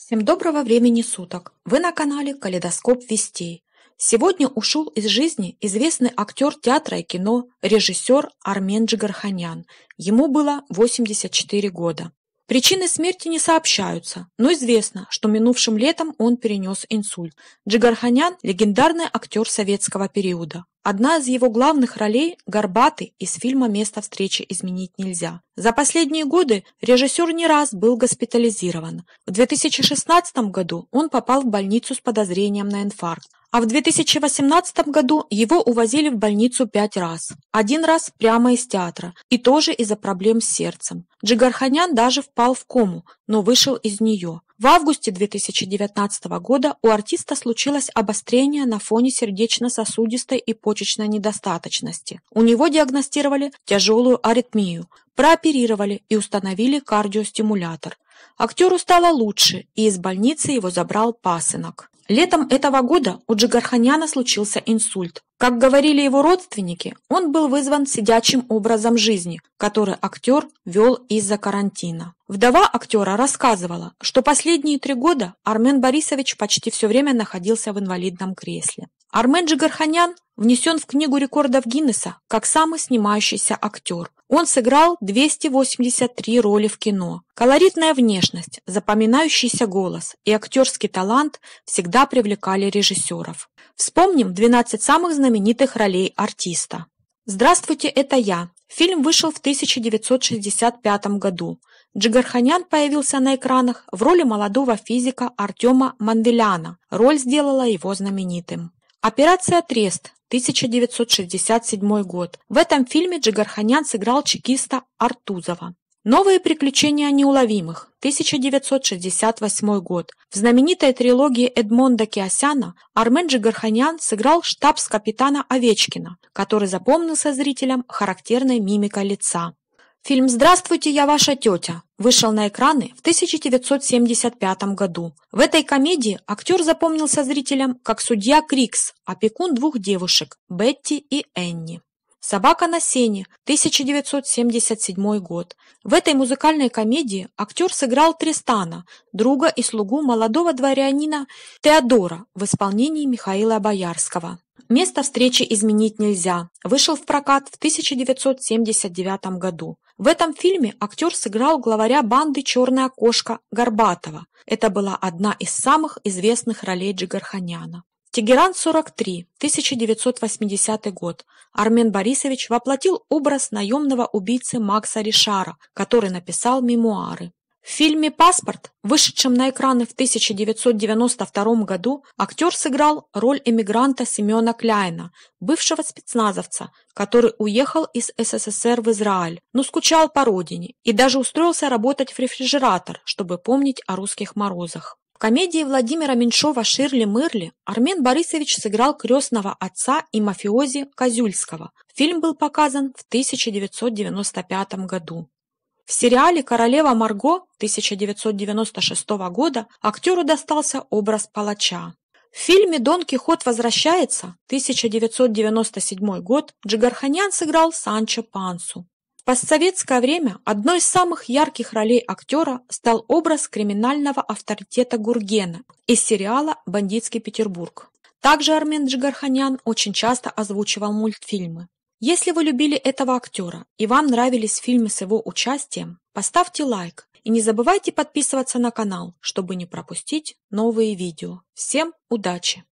Всем доброго времени суток! Вы на канале «Калейдоскоп вестей». Сегодня ушел из жизни известный актер театра и кино, режиссер Армен Джигарханян. Ему было 84 года. Причины смерти не сообщаются, но известно, что минувшим летом он перенес инсульт. Джигарханян – легендарный актер советского периода. Одна из его главных ролей – Горбатый из фильма «Место встречи изменить нельзя». За последние годы режиссер не раз был госпитализирован. В 2016 году он попал в больницу с подозрением на инфаркт. А в 2018 году его увозили в больницу пять раз. Один раз прямо из театра, и тоже из-за проблем с сердцем. Джигарханян даже впал в кому, но вышел из нее. В августе 2019 года у артиста случилось обострение на фоне сердечно-сосудистой и почечной недостаточности. У него диагностировали тяжелую аритмию, прооперировали и установили кардиостимулятор. Актеру стало лучше, и из больницы его забрал пасынок. Летом этого года у Джигарханяна случился инсульт. Как говорили его родственники, он был вызван сидячим образом жизни, который актер вел из-за карантина. Вдова актера рассказывала, что последние три года Армен Борисович почти все время находился в инвалидном кресле. Армен Джигарханян внесен в Книгу рекордов Гиннесса как самый снимающийся актер. Он сыграл 283 роли в кино. Колоритная внешность, запоминающийся голос и актерский талант всегда привлекали режиссеров. Вспомним 12 самых знаменитых ролей артиста. «Здравствуйте, это я». Фильм вышел в 1965 году. Джигарханян появился на экранах в роли молодого физика Артема Манделяна. Роль сделала его знаменитым. Операция «Трест» 1967 год. В этом фильме Джигарханян сыграл чекиста Артузова. Новые приключения неуловимых. 1968 год. В знаменитой трилогии Эдмонда Киосяна Армен Джигарханян сыграл штабс-капитана Овечкина, который запомнился зрителям характерной мимикой лица. Фильм «Здравствуйте, я ваша тетя» вышел на экраны в 1975 году. В этой комедии актер запомнился зрителям как судья Крикс, опекун двух девушек – Бетти и Энни. «Собака на сене», 1977 год. В этой музыкальной комедии актер сыграл Тристана, друга и слугу молодого дворянина Теодора в исполнении Михаила Боярского. «Место встречи изменить нельзя» вышел в прокат в 1979 году. В этом фильме актер сыграл главаря банды «Черная кошка» Горбатова. Это была одна из самых известных ролей Джигарханяна. Тегеран, 43, 1980 год. Армен Борисович воплотил образ наемного убийцы Макса Ришара, который написал мемуары. В фильме «Паспорт», вышедшем на экраны в 1992 году, актер сыграл роль эмигранта Семена Кляйна, бывшего спецназовца, который уехал из СССР в Израиль, но скучал по родине и даже устроился работать в рефрижератор, чтобы помнить о русских морозах комедии Владимира Меньшова «Ширли-мырли» Армен Борисович сыграл крестного отца и мафиози Козюльского. Фильм был показан в 1995 году. В сериале «Королева Марго» 1996 года актеру достался образ палача. В фильме «Дон Кихот возвращается» 1997 год Джигарханян сыграл Санчо Пансу постсоветское время одной из самых ярких ролей актера стал образ криминального авторитета Гургена из сериала «Бандитский Петербург». Также Армен Джигарханян очень часто озвучивал мультфильмы. Если вы любили этого актера и вам нравились фильмы с его участием, поставьте лайк и не забывайте подписываться на канал, чтобы не пропустить новые видео. Всем удачи!